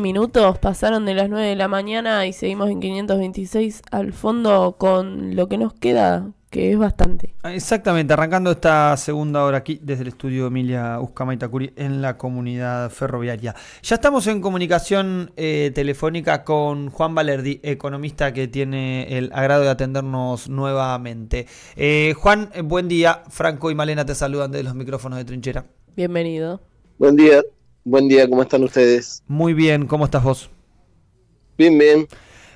minutos pasaron de las 9 de la mañana y seguimos en 526 al fondo con lo que nos queda, que es bastante. Exactamente, arrancando esta segunda hora aquí desde el estudio Emilia Uscama Itacuri en la comunidad ferroviaria. Ya estamos en comunicación eh, telefónica con Juan Valerdi, economista que tiene el agrado de atendernos nuevamente. Eh, Juan, eh, buen día. Franco y Malena te saludan desde los micrófonos de Trinchera. Bienvenido. Buen día. Buen día, ¿cómo están ustedes? Muy bien, ¿cómo estás vos? Bien, bien.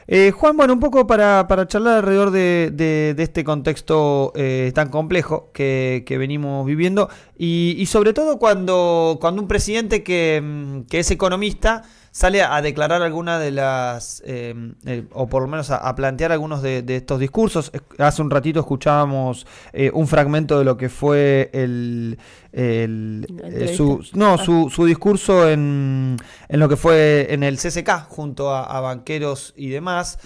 Eh, Juan, bueno, un poco para, charlar alrededor de, este contexto eh, tan complejo que, venimos viviendo y, sobre todo cuando, cuando un presidente que, mm, que es economista sale a, declarar alguna de las, em, eh, o por lo menos a, plantear algunos de, estos discursos. Hace un ratito escuchábamos eh, un fragmento de lo que fue el, el eh, su, no, ah. su, su discurso en, en, lo que fue en el CCK junto a, banqueros y demás,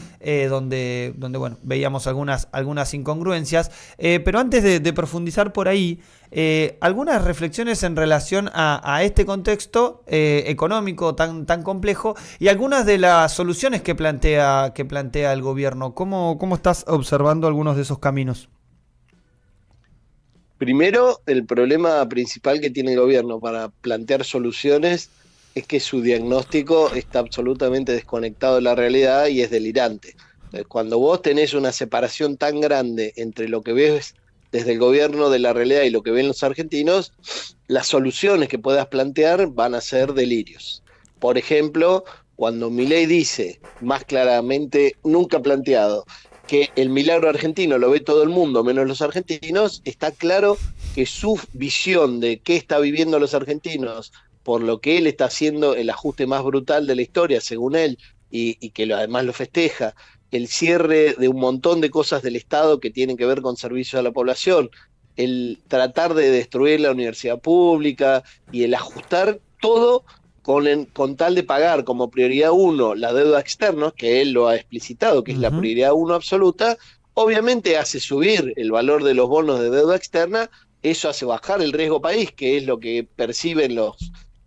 donde, donde bueno, veíamos algunas, algunas incongruencias. pero antes de, de profundizar por ahí, eh, algunas reflexiones en relación a, este contexto eh, económico tan, tan complejo y algunas de las soluciones que plantea, que plantea el gobierno. ¿Cómo, ¿Cómo estás observando algunos de esos caminos? Primero, el problema principal que tiene el gobierno para plantear soluciones es que su diagnóstico está absolutamente desconectado de la realidad y es delirante. Eh, cuando vos tenés una separación tan grande entre lo que ves desde el gobierno de la realidad y lo que ven los argentinos, las soluciones que puedas plantear van a ser delirios. Por ejemplo, cuando Milei dice, más claramente nunca planteado, que el milagro argentino lo ve todo el mundo menos los argentinos, está claro que su visión de qué está viviendo los argentinos, por lo que él está haciendo el ajuste más brutal de la historia, según él, y, que además lo festeja, el cierre de un montón de cosas del Estado que tienen que ver con servicios a la población, el tratar de destruir la universidad pública y el ajustar todo con, con tal de pagar como prioridad uno la deuda externa, que él lo ha explicitado, que es la prioridad uno absoluta, obviamente hace subir el valor de los bonos de deuda externa, eso hace bajar el riesgo país, que es lo que perciben los,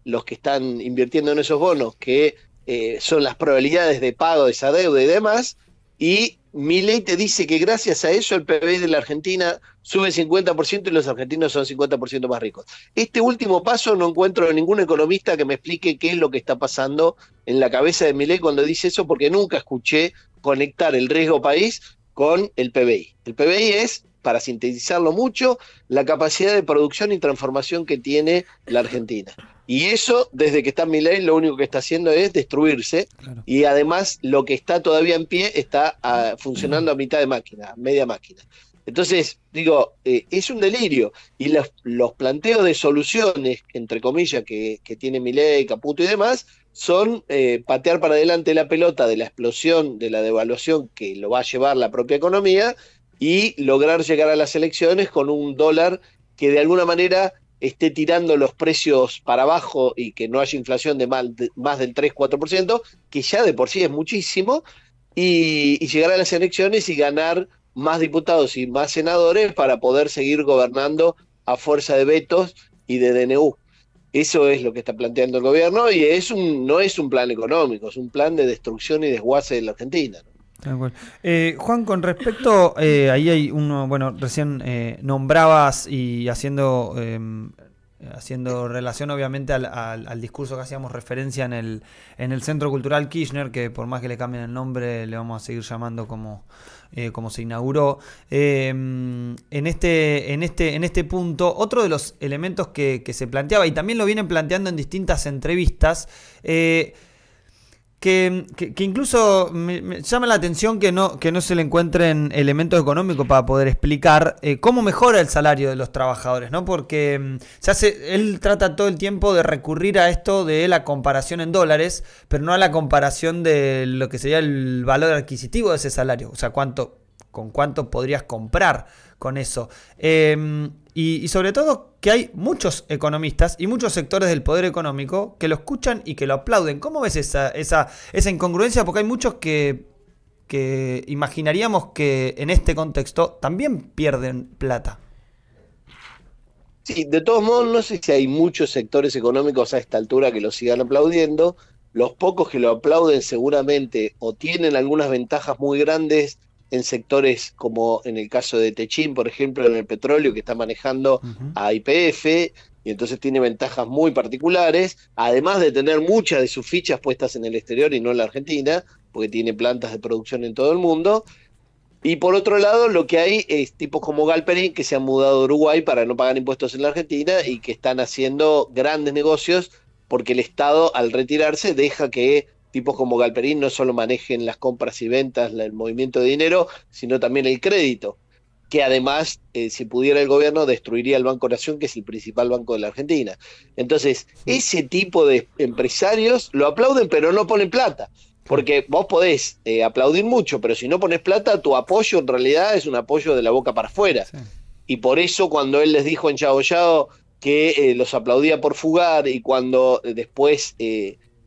los que están invirtiendo en esos bonos, que eh, son las probabilidades de pago de esa deuda y demás, y ley te dice que gracias a eso el PBI de la Argentina sube 50% y los argentinos son 50% más ricos. Este último paso no encuentro ningún economista que me explique qué es lo que está pasando en la cabeza de ley cuando dice eso, porque nunca escuché conectar el riesgo país con el PBI. El PBI es para sintetizarlo mucho, la capacidad de producción y transformación que tiene la Argentina. Y eso, desde que está Milei, lo único que está haciendo es destruirse. Y además, lo que está todavía en pie está ah, funcionando a mitad de máquina, media máquina. Entonces, digo, eh, es un delirio. Y los, planteos de soluciones, entre comillas, que, tiene Milei, Caputo y demás, son eh, patear para adelante la pelota de la explosión, de la devaluación que lo va a llevar la propia economía y lograr llegar a las elecciones con un dólar que de alguna manera esté tirando los precios para abajo y que no haya inflación de, más del 3-4%, que ya de por sí es muchísimo, y, llegar a las elecciones y ganar más diputados y más senadores para poder seguir gobernando a fuerza de vetos y de DNU. Eso es lo que está planteando el gobierno y es un, no es un plan económico, es un plan de destrucción y desguace de la Argentina. Eh, Juan, con respecto, eh, ahí hay uno, bueno, recién eh, nombrabas y haciendo, em, haciendo relación obviamente al, discurso que hacíamos referencia en el, en el Centro Cultural Kirchner, que por más que le cambien el nombre, le vamos a seguir llamando como, como se inauguró. Em, en, este, en, este, en este punto, otro de los elementos que, se planteaba, y también lo vienen planteando en distintas entrevistas, eh, que, incluso me, llama la atención que no, que no se le encuentren elementos económicos para poder explicar eh, cómo mejora el salario de los trabajadores, ¿no? Porque mm, se hace, él trata todo el tiempo de recurrir a esto de la comparación en dólares, pero no a la comparación de lo que sería el valor adquisitivo de ese salario, o sea, cuánto, con cuánto podrías comprar con eso. Em, y, sobre todo que hay muchos economistas y muchos sectores del poder económico que lo escuchan y que lo aplauden. ¿Cómo ves esa, esa, esa incongruencia? Porque hay muchos que, que imaginaríamos que en este contexto también pierden plata. Sí, de todos modos, no sé si hay muchos sectores económicos a esta altura que lo sigan aplaudiendo. Los pocos que lo aplauden seguramente o tienen algunas ventajas muy grandes en sectores como en el caso de Techín, por ejemplo, en el petróleo que está manejando a IPF y entonces tiene ventajas muy particulares, además de tener muchas de sus fichas puestas en el exterior y no en la Argentina, porque tiene plantas de producción en todo el mundo. Y por otro lado, lo que hay es tipos como Galperin que se han mudado a Uruguay para no pagar impuestos en la Argentina y que están haciendo grandes negocios porque el Estado al retirarse deja que tipos como Galperín no solo manejen las compras y ventas, el movimiento de dinero, sino también el crédito, que además, eh, si pudiera el gobierno, destruiría el Banco Nación, que es el principal banco de la Argentina. Entonces, ese tipo de empresarios lo aplauden, pero no ponen plata. Porque vos podés eh, aplaudir mucho, pero si no pones plata, tu apoyo en realidad es un apoyo de la boca para afuera. Y por eso cuando él les dijo en Chao que eh, los aplaudía por fugar y cuando después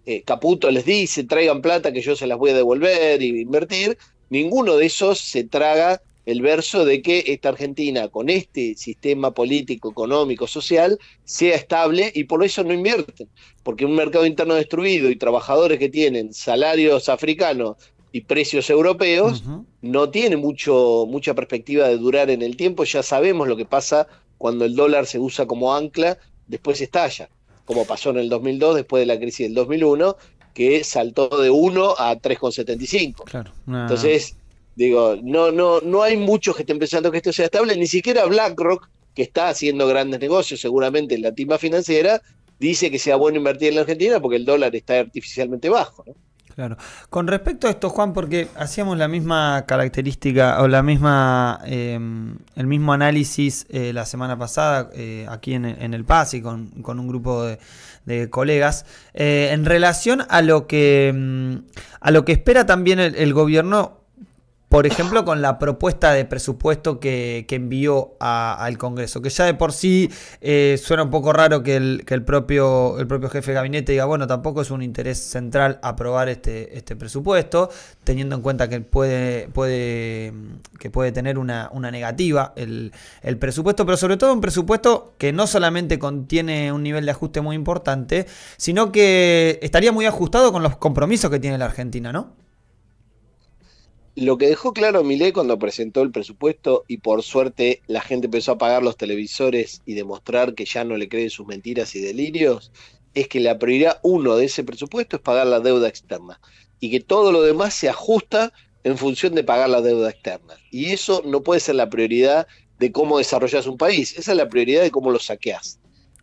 eh, Caputo les dice, traigan plata que yo se las voy a devolver y invertir, ninguno de esos se traga el verso de que esta Argentina, con este sistema político, económico, social, sea estable y por eso no invierten, porque un mercado interno destruido y trabajadores que tienen salarios africanos y precios europeos no tiene mucho, mucha perspectiva de durar en el tiempo, ya sabemos lo que pasa cuando el dólar se usa como ancla, después estalla como pasó en el 2002 después de la crisis del 2001, que saltó de 1 a 3,75. Claro. Entonces, digo, no, no, no hay muchos que estén pensando que esto sea estable, ni siquiera BlackRock, que está haciendo grandes negocios seguramente en la tima financiera, dice que sea bueno invertir en la Argentina porque el dólar está artificialmente bajo. ¿no? Claro. Con respecto a esto, Juan, porque hacíamos la misma característica o la misma, em, el mismo análisis eh, la semana pasada eh, aquí en, el PASI con, con un grupo de, colegas eh, en relación a lo que em, a lo que espera también el, el gobierno por ejemplo, con la propuesta de presupuesto que, envió al Congreso, que ya de por sí eh, suena un poco raro que, el, propio, el propio jefe de gabinete diga, bueno, tampoco es un interés central aprobar este, este presupuesto, teniendo en cuenta que puede, puede, que puede tener una, negativa el, el presupuesto, pero sobre todo un presupuesto que no solamente contiene un nivel de ajuste muy importante, sino que estaría muy ajustado con los compromisos que tiene la Argentina, ¿no? lo que dejó claro Milei cuando presentó el presupuesto y por suerte la gente empezó a pagar los televisores y demostrar que ya no le creen sus mentiras y delirios, es que la prioridad uno de ese presupuesto es pagar la deuda externa y que todo lo demás se ajusta en función de pagar la deuda externa. Y eso no puede ser la prioridad de cómo desarrollas un país, esa es la prioridad de cómo lo saqueas.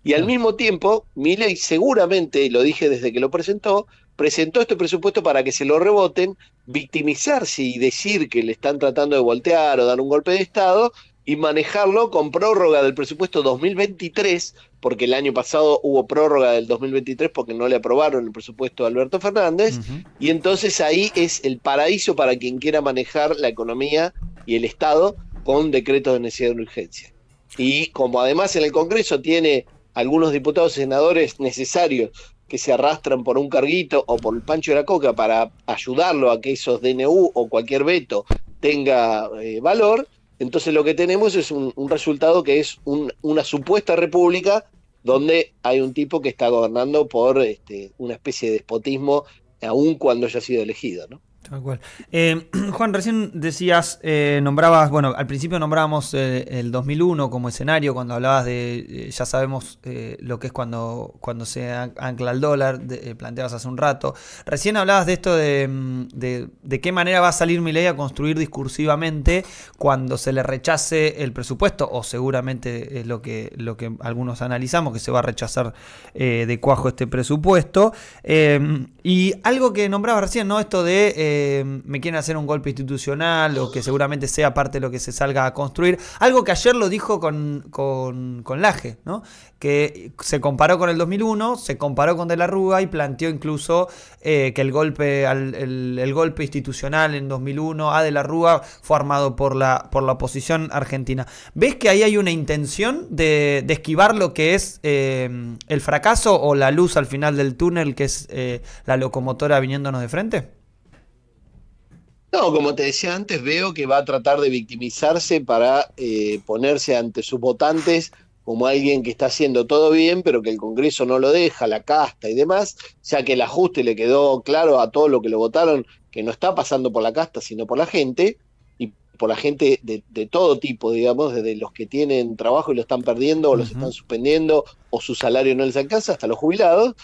Y al mismo tiempo, Milei seguramente, lo dije desde que lo presentó, presentó este presupuesto para que se lo reboten, victimizarse y decir que le están tratando de voltear o dar un golpe de Estado y manejarlo con prórroga del presupuesto 2023, porque el año pasado hubo prórroga del 2023 porque no le aprobaron el presupuesto a Alberto Fernández, y entonces ahí es el paraíso para quien quiera manejar la economía y el Estado con decretos de necesidad de urgencia. Y como además en el Congreso tiene algunos diputados y senadores necesarios que se arrastran por un carguito o por el pancho de la coca para ayudarlo a que esos DNU o cualquier veto tenga eh, valor, entonces lo que tenemos es un, resultado que es una supuesta república donde hay un tipo que está gobernando por este, una especie de despotismo, aun cuando haya sido elegido, ¿no? cual. Eh, Juan, recién decías, eh, nombrabas, bueno, al principio nombrábamos eh, el 2001 como escenario cuando hablabas de, ya sabemos lo que es cuando, cuando se ancla el dólar, planteabas hace un rato. Recién hablabas de esto de, mm, de, qué manera va a salir mi ley a construir discursivamente cuando se le rechace el presupuesto, o seguramente es lo que, lo que algunos analizamos, que se va a rechazar de cuajo este presupuesto. y algo que nombrabas recién, ¿no? Esto de eh, me quieren hacer un golpe institucional o que seguramente sea parte de lo que se salga a construir. Algo que ayer lo dijo con, con, Laje, ¿no? que se comparó con el 2001, se comparó con De la Rúa y planteó incluso eh, que el golpe, el, golpe institucional en 2001 a De la Rúa fue armado por la, por la oposición argentina. ¿Ves que ahí hay una intención de, esquivar lo que es eh, el fracaso o la luz al final del túnel, que es la locomotora viniéndonos de frente? No, como te decía antes, veo que va a tratar de victimizarse para eh, ponerse ante sus votantes como alguien que está haciendo todo bien, pero que el Congreso no lo deja, la casta y demás, ya que el ajuste le quedó claro a todos los que lo votaron, que no está pasando por la casta, sino por la gente, y por la gente de, todo tipo, digamos, desde los que tienen trabajo y lo están perdiendo, o los están suspendiendo, o su salario no les alcanza, hasta los jubilados,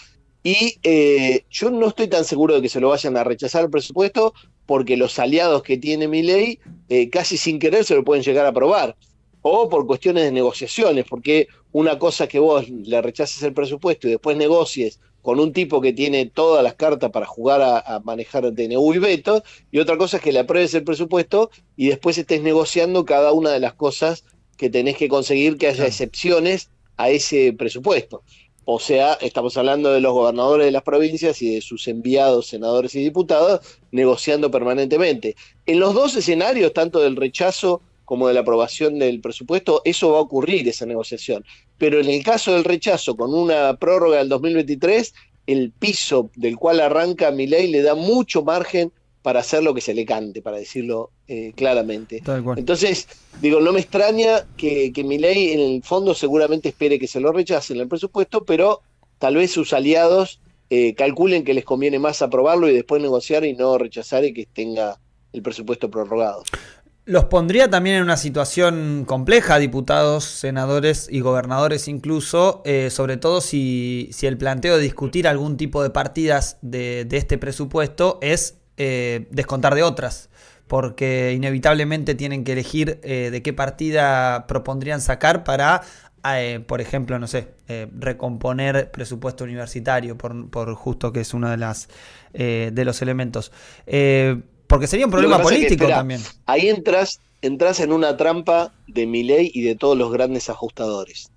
y eh, yo no estoy tan seguro de que se lo vayan a rechazar el presupuesto, porque los aliados que tiene mi ley eh, casi sin querer se lo pueden llegar a aprobar. O por cuestiones de negociaciones, porque una cosa es que vos le rechaces el presupuesto y después negocies con un tipo que tiene todas las cartas para jugar a, manejar DNU y veto, y otra cosa es que le apruebes el presupuesto y después estés negociando cada una de las cosas que tenés que conseguir que haya excepciones a ese presupuesto. O sea, estamos hablando de los gobernadores de las provincias y de sus enviados, senadores y diputados, negociando permanentemente. En los dos escenarios, tanto del rechazo como de la aprobación del presupuesto, eso va a ocurrir, esa negociación. Pero en el caso del rechazo, con una prórroga del 2023, el piso del cual arranca mi ley le da mucho margen para hacer lo que se le cante, para decirlo eh, claramente. Entonces, digo, no me extraña que, mi ley en el fondo seguramente espere que se lo rechacen el presupuesto, pero tal vez sus aliados eh, calculen que les conviene más aprobarlo y después negociar y no rechazar y que tenga el presupuesto prorrogado. Los pondría también en una situación compleja, diputados, senadores y gobernadores incluso, eh, sobre todo si, el planteo de discutir algún tipo de partidas de este presupuesto es eh, descontar de otras, porque inevitablemente tienen que elegir eh, de qué partida propondrían sacar para, eh, por ejemplo, no sé, recomponer presupuesto universitario, por, justo que es uno de, las, de los elementos. porque sería un problema político también. Ahí entras, entras en una trampa de mi ley y de todos los grandes ajustadores.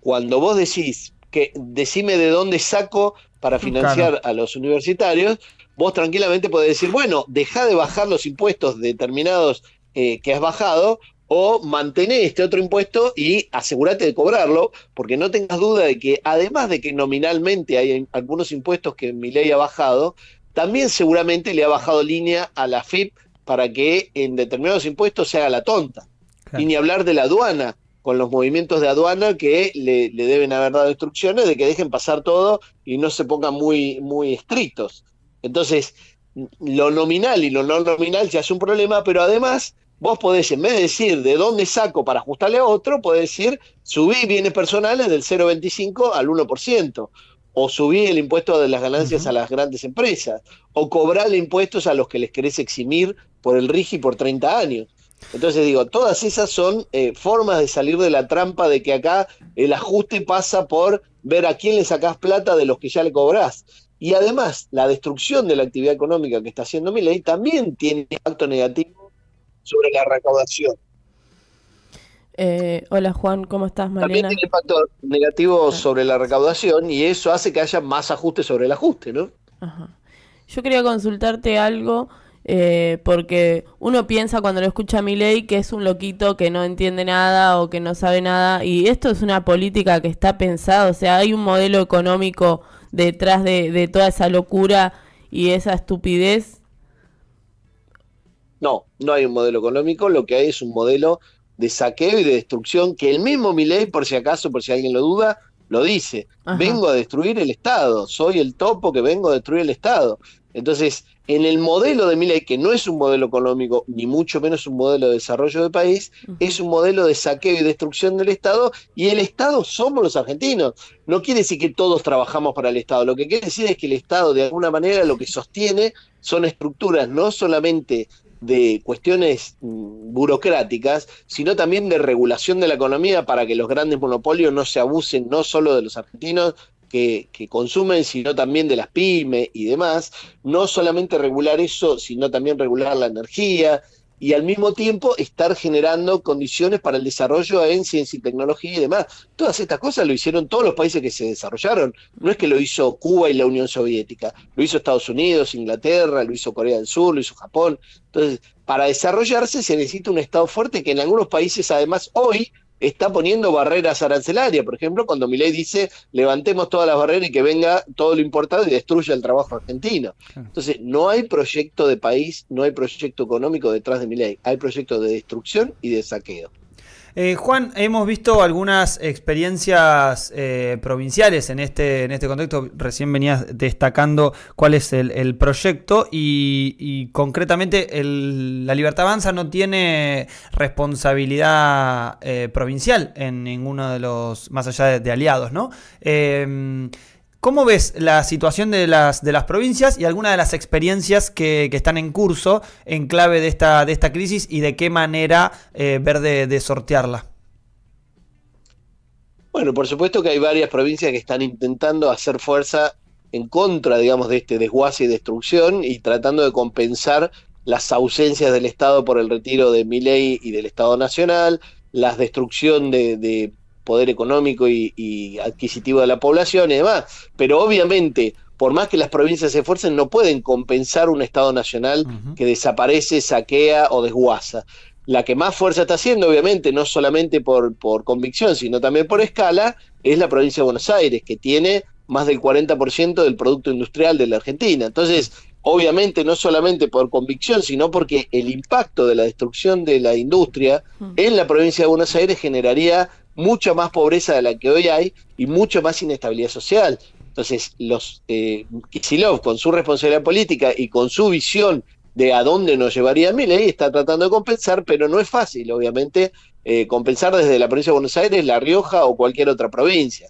Cuando vos decís que decime de dónde saco para financiar a los universitarios, vos tranquilamente podés decir, bueno, deja de bajar los impuestos determinados eh, que has bajado o mantén este otro impuesto y asegúrate de cobrarlo, porque no tengas duda de que además de que nominalmente hay algunos impuestos que mi ley ha bajado, también seguramente le ha bajado línea a la FIP para que en determinados impuestos se haga la tonta. Y ni hablar de la aduana, con los movimientos de aduana que le, deben haber dado instrucciones de que dejen pasar todo y no se pongan muy, muy estrictos. Entonces, lo nominal y lo no nominal se hace un problema, pero además vos podés, en vez de decir de dónde saco para ajustarle a otro, podés decir subí bienes personales del 0,25 al 1%, o subí el impuesto de las ganancias a las grandes empresas, o cobrarle impuestos a los que les querés eximir por el RIGI por 30 años. Entonces digo, todas esas son eh, formas de salir de la trampa de que acá el ajuste pasa por ver a quién le sacás plata de los que ya le cobrás. Y además, la destrucción de la actividad económica que está haciendo ley también tiene impacto negativo sobre la recaudación. Eh, hola Juan, ¿cómo estás, También tiene impacto negativo ah. sobre la recaudación y eso hace que haya más ajuste sobre el ajuste, ¿no? Ajá. Yo quería consultarte algo. Eh, porque uno piensa cuando lo escucha a Milei que es un loquito que no entiende nada o que no sabe nada, y esto es una política que está pensada, o sea, hay un modelo económico detrás de, de toda esa locura y esa estupidez. No, no hay un modelo económico, lo que hay es un modelo de saqueo y de destrucción que el mismo Milei, por si acaso, por si alguien lo duda, lo dice, vengo a destruir el Estado, soy el topo que vengo a destruir el Estado. Entonces, en el modelo de Milei, que no es un modelo económico, ni mucho menos un modelo de desarrollo de país, es un modelo de saqueo y destrucción del Estado, y el Estado somos los argentinos. No quiere decir que todos trabajamos para el Estado, lo que quiere decir es que el Estado de alguna manera lo que sostiene son estructuras no solamente de cuestiones mm, burocráticas, sino también de regulación de la economía para que los grandes monopolios no se abusen no solo de los argentinos, que, consumen, sino también de las pymes y demás. No solamente regular eso, sino también regular la energía, y al mismo tiempo estar generando condiciones para el desarrollo en ciencia y tecnología y demás. Todas estas cosas lo hicieron todos los países que se desarrollaron. No es que lo hizo Cuba y la Unión Soviética, lo hizo Estados Unidos, Inglaterra, lo hizo Corea del Sur, lo hizo Japón. Entonces, para desarrollarse se necesita un Estado fuerte que en algunos países además hoy está poniendo barreras arancelarias. Por ejemplo, cuando Milei dice levantemos todas las barreras y que venga todo lo importado y destruya el trabajo argentino. Entonces, no hay proyecto de país, no hay proyecto económico detrás de Milei, hay proyecto de destrucción y de saqueo. Eh, Juan, hemos visto algunas experiencias eh, provinciales en este, en este contexto. Recién venías destacando cuál es el, proyecto y, concretamente la Libertad Avanza no tiene responsabilidad eh, provincial en ninguno de los, más allá de, de aliados, ¿no? ¿Cómo ves la situación de las, de las provincias y algunas de las experiencias que, están en curso en clave de esta, de esta crisis y de qué manera eh, ver de, sortearla? Bueno, por supuesto que hay varias provincias que están intentando hacer fuerza en contra, digamos, de este desguace y destrucción y tratando de compensar las ausencias del Estado por el retiro de Miley y del Estado Nacional, la destrucción de, de poder económico y, adquisitivo de la población y demás. Pero obviamente por más que las provincias se esfuercen, no pueden compensar un Estado nacional que desaparece, saquea o desguaza. La que más fuerza está haciendo, obviamente, no solamente por, por convicción, sino también por escala, es la provincia de Buenos Aires, que tiene más del 40% del producto industrial de la Argentina. Entonces, obviamente, no solamente por convicción, sino porque el impacto de la destrucción de la industria mm. en la provincia de Buenos Aires generaría mucha más pobreza de la que hoy hay y mucho más inestabilidad social. Entonces, los eh, con su responsabilidad política y con su visión de a dónde nos llevaría Milei, está tratando de compensar, pero no es fácil, obviamente, eh, compensar desde la provincia de Buenos Aires, La Rioja o cualquier otra provincia.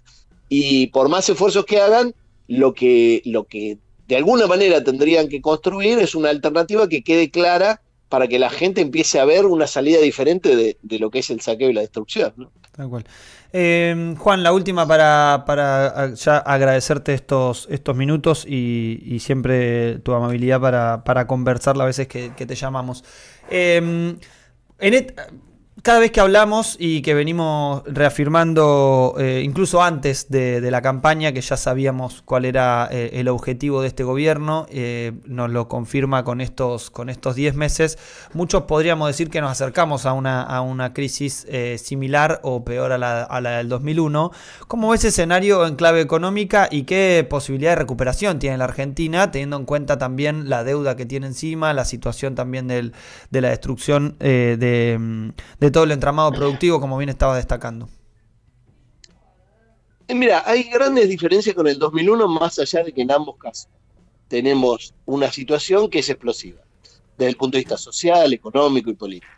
Y por más esfuerzos que hagan, lo que, lo que de alguna manera tendrían que construir es una alternativa que quede clara para que la gente empiece a ver una salida diferente de, de lo que es el saqueo y la destrucción. ¿no? cual. Em, Juan, la última para, ah, ya agradecerte estos, estos minutos y, siempre tu amabilidad para, conversar las veces que, te llamamos. Em, en cada vez que hablamos y que venimos reafirmando, eh, incluso antes de, la campaña, que ya sabíamos cuál era eh, el objetivo de este gobierno, eh, nos lo confirma con estos, con estos 10 meses, muchos podríamos decir que nos acercamos a una, a una crisis similar o peor a la, a la del 2001. ¿Cómo ese escenario en clave económica y qué posibilidad de recuperación tiene la Argentina, teniendo en cuenta también la deuda que tiene encima, la situación también del, de la destrucción de todo el entramado productivo, como bien estaba destacando. Eh, mira, hay grandes diferencias con el 2001, más allá de que en ambos casos tenemos una situación que es explosiva, desde el punto de vista social, económico y político.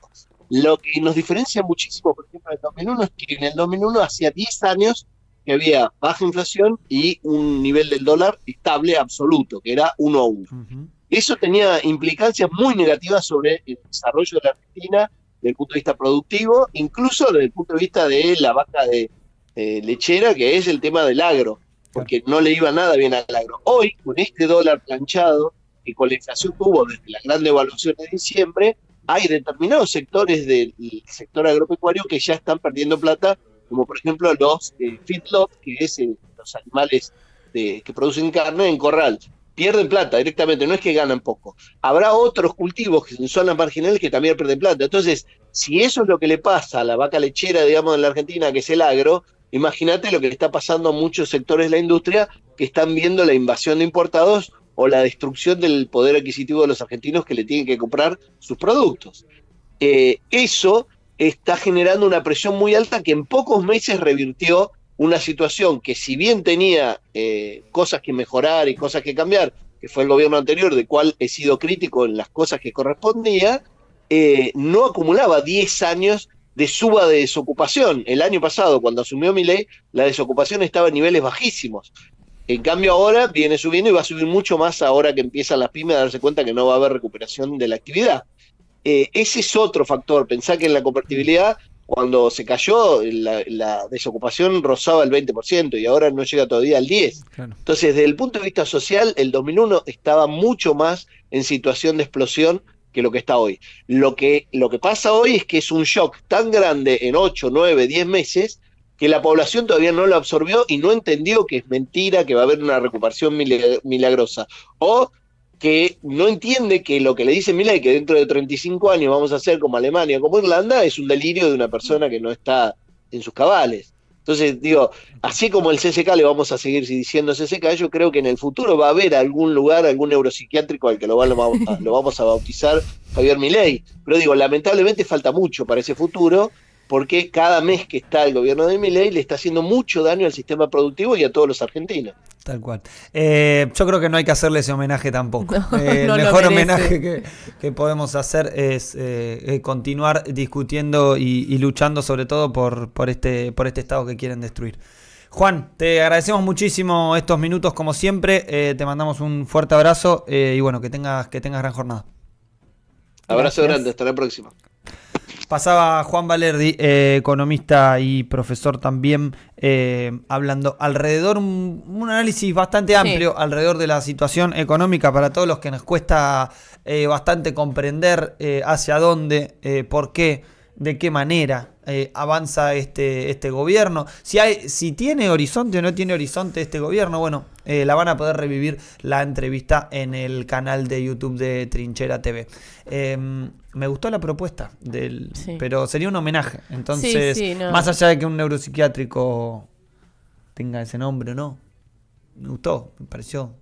Lo que nos diferencia muchísimo, por ejemplo, el 2001 es que en el 2001 hacía 10 años que había baja inflación y un nivel del dólar estable absoluto, que era 1 a 1. Eso tenía implicancias muy negativas sobre el desarrollo de la Argentina desde el punto de vista productivo, incluso desde el punto de vista de la vaca de lechera, que es el tema del agro, porque no le iba nada bien al agro. Hoy, con este dólar planchado y con la inflación que hubo desde la gran devaluación de diciembre, hay determinados sectores del sector agropecuario que ya están perdiendo plata, como por ejemplo los eh, feedlots, que es eh, los animales que producen carne en corral pierden plata directamente, no es que ganan poco. Habrá otros cultivos que son las marginales que también pierden plata. Entonces, si eso es lo que le pasa a la vaca lechera, digamos, en la Argentina, que es el agro, imagínate lo que le está pasando a muchos sectores de la industria que están viendo la invasión de importados o la destrucción del poder adquisitivo de los argentinos que le tienen que comprar sus productos. Eh, eso está generando una presión muy alta que en pocos meses revirtió una situación que si bien tenía eh, cosas que mejorar y cosas que cambiar, que fue el gobierno anterior, de cual he sido crítico en las cosas que correspondía, eh, no acumulaba 10 años de suba de desocupación. El año pasado, cuando asumió mi ley, la desocupación estaba en niveles bajísimos. En cambio ahora viene subiendo y va a subir mucho más ahora que empiezan las pymes a darse cuenta que no va a haber recuperación de la actividad. Eh, ese es otro factor. Pensá que en la convertibilidad cuando se cayó, la, desocupación rozaba el 20% y ahora no llega todavía al 10%. Entonces, desde el punto de vista social, el 2001 estaba mucho más en situación de explosión que lo que está hoy. Lo que, lo que pasa hoy es que es un shock tan grande en 8, 9, 10 meses que la población todavía no lo absorbió y no entendió que es mentira, que va a haber una recuperación milagrosa. O que no entiende que lo que le dice Milei, que dentro de 35 años vamos a ser como Alemania, como Irlanda, es un delirio de una persona que no está en sus cabales. Entonces, digo, así como el CCK le vamos a seguir diciendo CCK, yo creo que en el futuro va a haber algún lugar, algún neuropsiquiátrico al que lo, vamos a bautizar Javier Milei. Pero digo, lamentablemente falta mucho para ese futuro porque cada mes que está el gobierno de Milei le está haciendo mucho daño al sistema productivo y a todos los argentinos. Tal cual. Eh, yo creo que no hay que hacerle ese homenaje tampoco. Eh, el mejor homenaje que, podemos hacer es eh, continuar discutiendo y, luchando sobre todo por, este, por este Estado que quieren destruir. Juan, te agradecemos muchísimo estos minutos como siempre. te mandamos un fuerte abrazo y bueno, que tengas, que tengas gran jornada. Abrazo grande, hasta la próxima. Pasaba Juan Valerdi, eh, economista y profesor también, eh, hablando alrededor, un, análisis bastante amplio alrededor de la situación económica para todos los que nos cuesta eh, bastante comprender hacia dónde, por qué de qué manera eh, avanza este, este gobierno. Si, hay, si tiene horizonte o no tiene horizonte este gobierno, bueno, eh, la van a poder revivir la entrevista en el canal de YouTube de Trinchera TV. Em, me gustó la propuesta, del, pero sería un homenaje. Entonces, más allá de que un neuropsiquiátrico tenga ese nombre o no, me gustó, me pareció.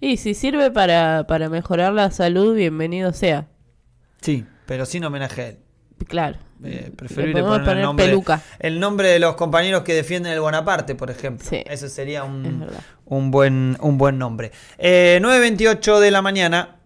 Y si sirve para, para mejorar la salud, bienvenido sea. Sí, pero sin homenaje a él. Claro. Eh, poner el nombre, el nombre de los compañeros que defienden el Bonaparte, por ejemplo. eso Ese sería un, un, buen, un buen nombre. Eh, 9.28 de la mañana.